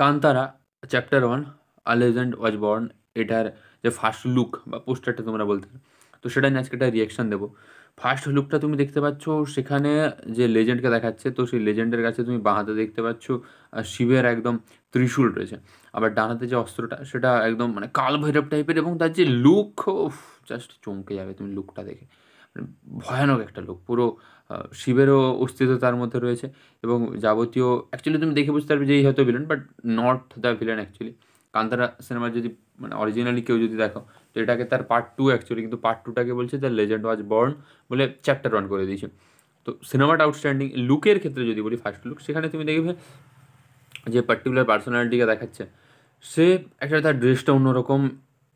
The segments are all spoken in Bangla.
Kantara chapter one a legend was born এটার যে ফার্স্ট লুক বা পোস্টারটা তোমরা বলতে তো সেটা নিয়ে আজকে একটা রিয়াকশান দেবো ফার্স্ট লুকটা তুমি দেখতে পাচ্ছ সেখানে যে লেজেন্ডকে দেখাচ্ছে তো সেই লেজেন্ডের কাছে তুমি বাঁ দেখতে পাচ্ছ শিবের একদম ত্রিশূল রয়েছে আবার ডানাতে যে অস্ত্রটা সেটা একদম মানে কাল ভৈরব টাইপের এবং তার যে লুক জাস্ট চমকে যাবে তুমি লুকটা দেখে ভয়ানক একটা লোক পুরো শিবেরও অস্তিত্ব তার মধ্যে রয়েছে এবং যাবতীয় অ্যাকচুয়ালি তুমি দেখে বুঝতে পারবে যে এই হয়তো villain but not the villain actually Kantara সিনেমার যদি মানে অরিজিনালি কেউ যদি দেখো তো এটাকে তার পার্ট টু অ্যাকচুয়ালি কিন্তু পার্ট টুটাকে বলছে দ্য লেজেন্ড ওয়াজ বর্ন বলে চ্যাপ্টার ওয়ান করে দিয়েছে তো সিনেমাটা আউটস্ট্যান্ডিং লুকের ক্ষেত্রে যদি বলি ফার্স্ট লুক সেখানে তুমি দেখবে যে পার্টিকুলার পার্সোনালিটিকে দেখাচ্ছে সে একটা তার ড্রেসটা অন্যরকম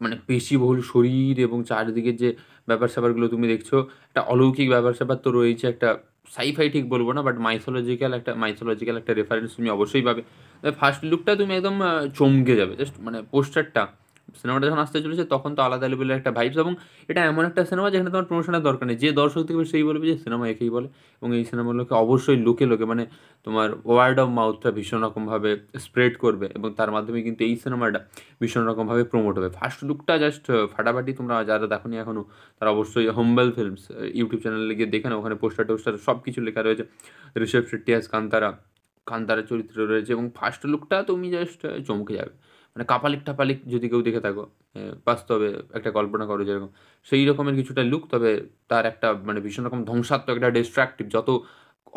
মানে পেশিবহুল শরীর এবং চারদিকের যে ব্যাপার স্যাপারগুলো তুমি দেখছো একটা অলৌকিক ব্যাপার স্যাপার তো রয়েছে একটা সাইফাই ঠিক বলবো না বাট মাইথোলজিক্যাল একটা মাইথোলজিক্যাল একটা রেফারেন্স তুমি অবশ্যই পাবে ফার্স্ট লুকটা তুমি একদম চমকে যাবে জাস্ট মানে পোস্টারটা সিনেমাটা যখন আসতে চলেছে তখন তো আলাদা লেভেলের একটা ভাইবস এবং এটা এমন একটা সিনেমা যেখানে তোমার প্রমোশনের দরকার নেই যে দর্শক থেকে সেই বলবে যে সিনেমা একেই বলে এবং এই সিনেমাগুলোকে অবশ্যই লোকে লোকে মানে তোমার ওয়ার্ড অফ মাউথটা ভীষণ রকমভাবে স্প্রেড করবে এবং তার মাধ্যমে কিন্তু এই সিনেমাটা ভীষণ রকমভাবে প্রমোট হবে ফার্স্ট লুকটা জাস্ট ফাটাফাটি তোমরা যারা দেখোনি এখনও তারা অবশ্যই হোমবেল ফিল্মস ইউটিউব চ্যানেলে গিয়ে দেখে ওখানে পোস্টার টোস্টার সব কিছু লেখা রয়েছে ঋষভ শেট্টি কান্তারা কান্তারা চরিত্র রয়েছে এবং ফার্স্ট লুকটা তুমি জাস্ট চমকে যাবে মানে কাপালিক টাপালিক যদি কেউ দেখে থাকো বাস্তবে একটা কল্পনা করো যেরকম সেই রকমের কিছুটা লুক তবে তার একটা মানে ভীষণ রকম ধ্বংসাত্মক একটা ডিস্ট্রাকটিভ যত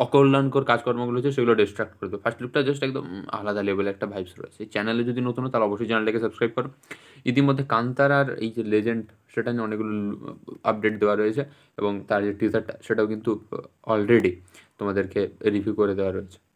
অকল্যাণকর কাজকর্মগুলো হচ্ছে সেগুলো ডিস্ট্রাক্ট করে দেবে ফার্স্ট লুকটা জাস্ট একদম আলাদা লেভেলের একটা ভাইবস রয়েছে এই চ্যানেলে যদি নতুন তাহলে অবশ্যই চ্যানেলটাকে সাবস্ক্রাইব করো ইতিমধ্যে কান্তারার এই যে লেজেন্ড সেটা নিয়ে অনেকগুলো আপডেট দেওয়া রয়েছে এবং তার যে টিজারটা সেটাও কিন্তু অলরেডি তোমাদেরকে রিভিউ করে দেওয়া রয়েছে